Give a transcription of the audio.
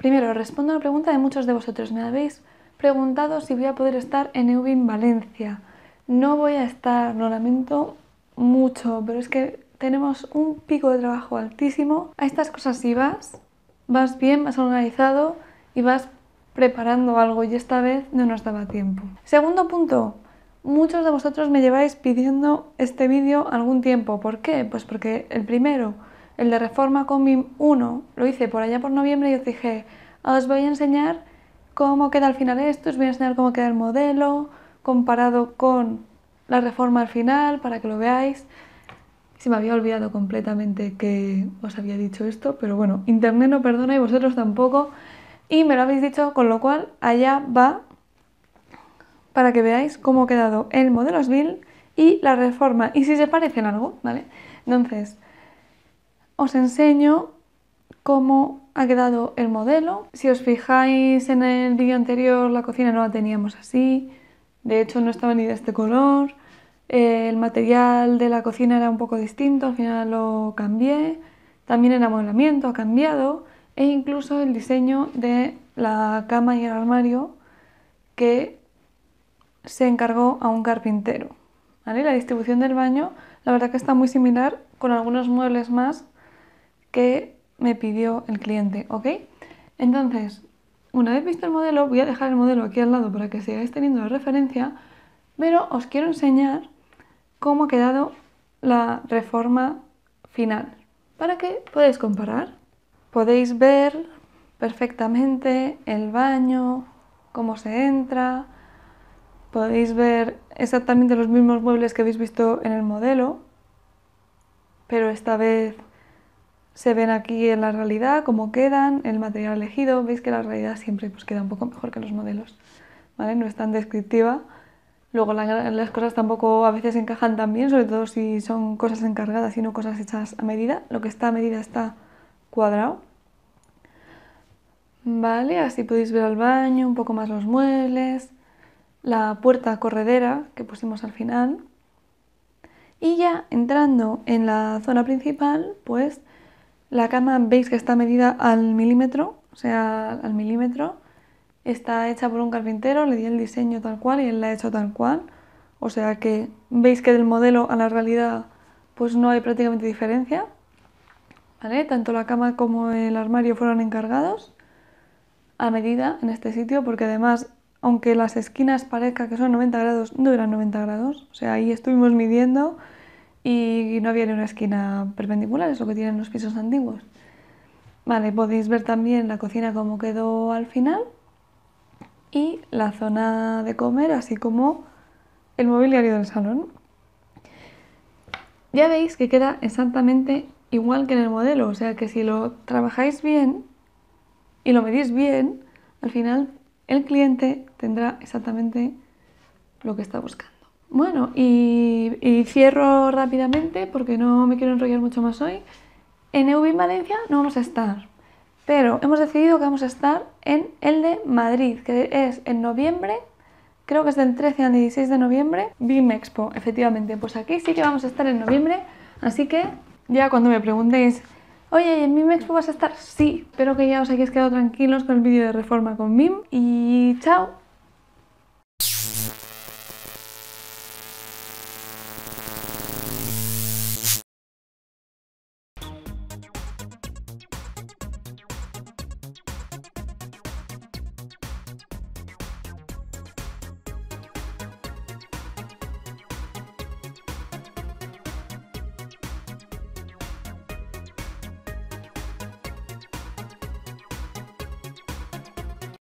Primero, respondo a la pregunta de muchos de vosotros. Me habéis preguntado si voy a poder estar en Eubin Valencia. No voy a estar, lo lamento mucho, pero es que tenemos un pico de trabajo altísimo. A estas cosas si vas, vas bien, vas organizado y vas preparando algo y esta vez no nos daba tiempo. Segundo punto, muchos de vosotros me lleváis pidiendo este vídeo algún tiempo. ¿Por qué? Pues porque el primero, el de Reforma Combi 1 lo hice por allá por noviembre y os dije, os voy a enseñar cómo queda al final esto, os voy a enseñar cómo queda el modelo comparado con la reforma al final para que lo veáis. Se me había olvidado completamente que os había dicho esto, pero bueno, internet no perdona y vosotros tampoco. Y me lo habéis dicho, con lo cual allá va para que veáis cómo ha quedado el modelo SBIL y la reforma y si se parecen algo, ¿vale? Entonces, os enseño cómo ha quedado el modelo. Si os fijáis en el vídeo anterior, la cocina no la teníamos así, de hecho no estaba ni de este color, el material de la cocina era un poco distinto, al final lo cambié, también el amueblamiento ha cambiado e incluso el diseño de la cama y el armario que se encargó a un carpintero. ¿vale? La distribución del baño, la verdad que está muy similar con algunos muebles más que me pidió el cliente, ¿ok? Entonces, una vez visto el modelo, voy a dejar el modelo aquí al lado para que sigáis teniendo la referencia, pero os quiero enseñar cómo ha quedado la reforma final, para que podáis comparar. Podéis ver perfectamente el baño, cómo se entra, podéis ver exactamente los mismos muebles que habéis visto en el modelo, pero esta vez se ven aquí en la realidad, cómo quedan, el material elegido. Veis que la realidad siempre pues, queda un poco mejor que los modelos. ¿vale? No es tan descriptiva. Luego las cosas tampoco a veces encajan tan bien, sobre todo si son cosas encargadas y no cosas hechas a medida. Lo que está a medida está cuadrado. Vale, así podéis ver el baño, un poco más los muebles, la puerta corredera que pusimos al final. Y ya entrando en la zona principal, pues la cama veis que está medida al milímetro, o sea, al milímetro. Está hecha por un carpintero, le di el diseño tal cual y él la ha hecho tal cual. O sea que veis que del modelo a la realidad pues no hay prácticamente diferencia. ¿Vale? Tanto la cama como el armario fueron encargados a medida en este sitio porque además aunque las esquinas parezca que son 90 grados, no eran 90 grados. O sea, ahí estuvimos midiendo y no había una esquina perpendicular, es lo que tienen los pisos antiguos. Vale, podéis ver también la cocina como quedó al final y la zona de comer, así como el mobiliario del salón. Ya veis que queda exactamente igual que en el modelo, o sea que si lo trabajáis bien y lo medís bien, al final el cliente tendrá exactamente lo que está buscando. Bueno, y, cierro rápidamente porque no me quiero enrollar mucho más hoy. En EUBIM Valencia no vamos a estar, pero hemos decidido que vamos a estar en el de Madrid, que es en noviembre, creo que es del 13 al 16 de noviembre, BIM Expo, efectivamente. Pues aquí sí que vamos a estar en noviembre, así que ya cuando me preguntéis, oye, en BIM Expo vas a estar? Sí, espero que ya os hayáis quedado tranquilos con el vídeo de reforma con BIM y chao.